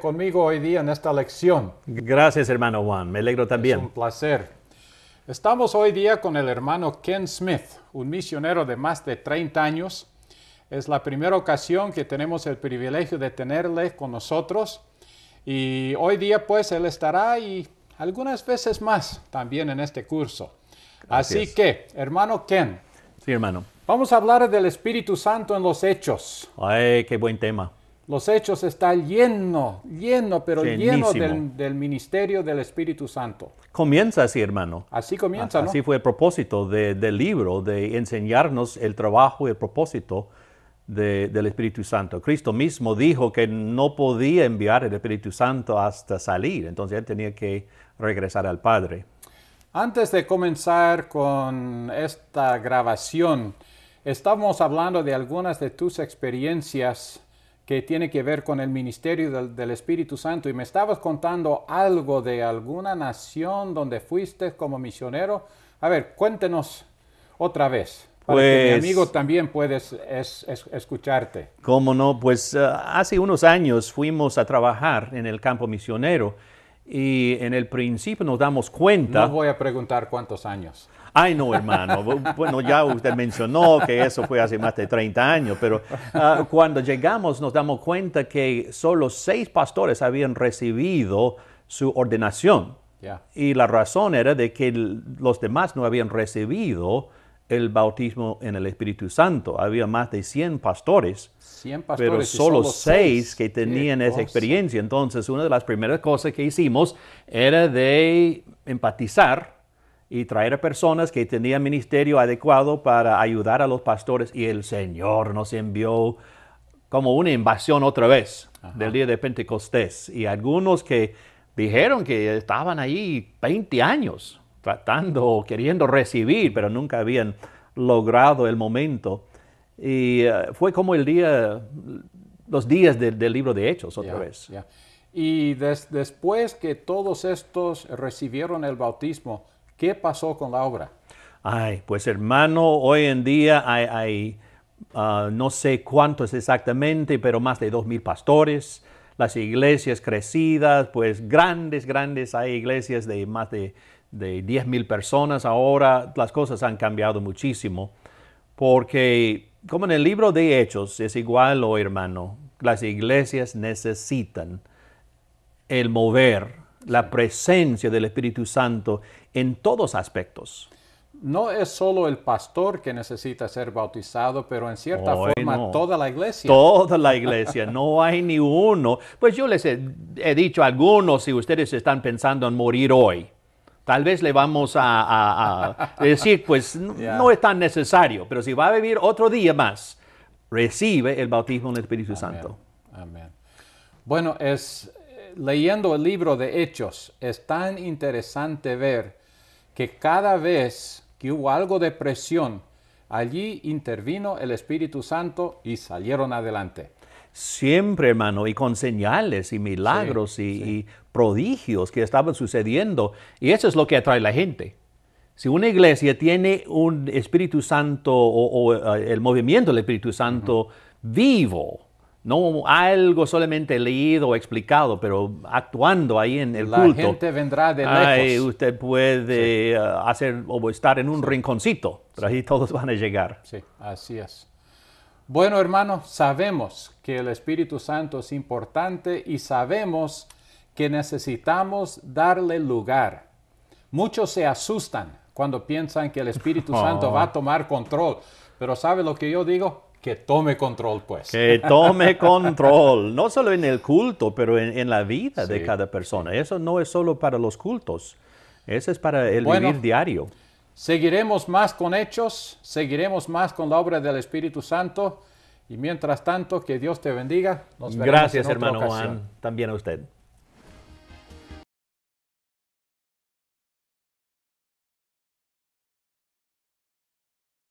conmigo hoy día en esta lección. Gracias, hermano Juan. Me alegro también. Es un placer. Estamos hoy día con el hermano Ken Smith, un misionero de más de 30 años. Es la primera ocasión que tenemos el privilegio de tenerle con nosotros. Y hoy día, pues, él estará y algunas veces más también en este curso. Así que, hermano Ken. Sí, hermano. Vamos a hablar del Espíritu Santo en los hechos. Ay, qué buen tema. Los Hechos están lleno, lleno, pero lleno del, ministerio del Espíritu Santo. Comienza así, hermano. Así comienza, ¿no? Así fue el propósito del libro, de enseñarnos el trabajo y el propósito del Espíritu Santo. Cristo mismo dijo que no podía enviar el Espíritu Santo hasta salir, entonces él tenía que regresar al Padre. Antes de comenzar con esta grabación, estamos hablando de algunas de tus experiencias que tiene que ver con el ministerio del, Espíritu Santo y me estabas contando algo de alguna nación donde fuiste como misionero. A ver, cuéntenos otra vez. Para que mi pues amigo también puedes escucharte. Cómo no, pues ah, hace unos años fuimos a trabajar en el campo misionero y en el principio nos damos cuenta. No voy a preguntar cuántos años. Ay, no, hermano. Bueno, ya usted mencionó que eso fue hace más de 30 años, pero ah, cuando llegamos nos damos cuenta que solo seis pastores habían recibido su ordenación. Y la razón era de que los demás no habían recibido el bautismo en el Espíritu Santo. Había más de 100 pastores, pero solo, seis que tenían esa experiencia. Entonces, una de las primeras cosas que hicimos era de empatizar y traer personas que tenían ministerio adecuado para ayudar a los pastores y el Señor nos envió como una invasión otra vez del día de Pentecostés y algunos que dijeron que estaban ahí 20 años tratando, queriendo recibir, pero nunca habían logrado el momento. Y eh, fue como el día, los días del libro de Hechos otra vez. Y después que todos estos recibieron el bautismo, ¿Qué pasó con la obra? Ay, pues hermano, hoy en día hay, ah, no sé cuántos exactamente, pero más de dos mil pastores. Las iglesias crecidas, pues grandes, grandes. Hay iglesias de más de, de mil personas. Ahora las cosas han cambiado muchísimo. Porque, como en el libro de Hechos, es igual, hoy, oh, hermano, las iglesias necesitan el mover la presencia del Espíritu Santo en todos aspectos. No es solo el pastor que necesita ser bautizado, pero en cierta forma toda la iglesia. Toda la iglesia, no hay ni uno. Pues yo les he, dicho a algunos, si ustedes están pensando en morir hoy, tal vez le vamos a, decir, pues no es tan necesario, pero si va a vivir otro día más, recibe el bautismo en el Espíritu Santo. Amén. Bueno, es, leyendo el libro de Hechos, es tan interesante ver que cada vez que hubo algo de presión, allí intervino el Espíritu Santo y salieron adelante. Siempre, hermano, y con señales y milagros y, prodigios que estaban sucediendo. Y eso es lo que atrae la gente. Si una iglesia tiene un Espíritu Santo o, eh, el movimiento del Espíritu Santo vivo, no algo solamente leído o explicado, pero actuando ahí en el culto. La gente vendrá de lejos. usted puede eh, hacer o estar en un rinconcito, pero ahí todos van a llegar. Sí, así es. Bueno, hermano, sabemos que el Espíritu Santo es importante y sabemos que necesitamos darle lugar. Muchos se asustan cuando piensan que el Espíritu Santo va a oh. tomar control, pero ¿sabe lo que yo digo? Que tome control, pues. Que tome control, no solo en el culto, pero en, en la vida de cada persona. Eso no es solo para los cultos, eso es para el vivir diario. Seguiremos más con hechos, seguiremos más con la obra del Espíritu Santo. Y mientras tanto, que Dios te bendiga. Gracias, hermano Juan. También a usted.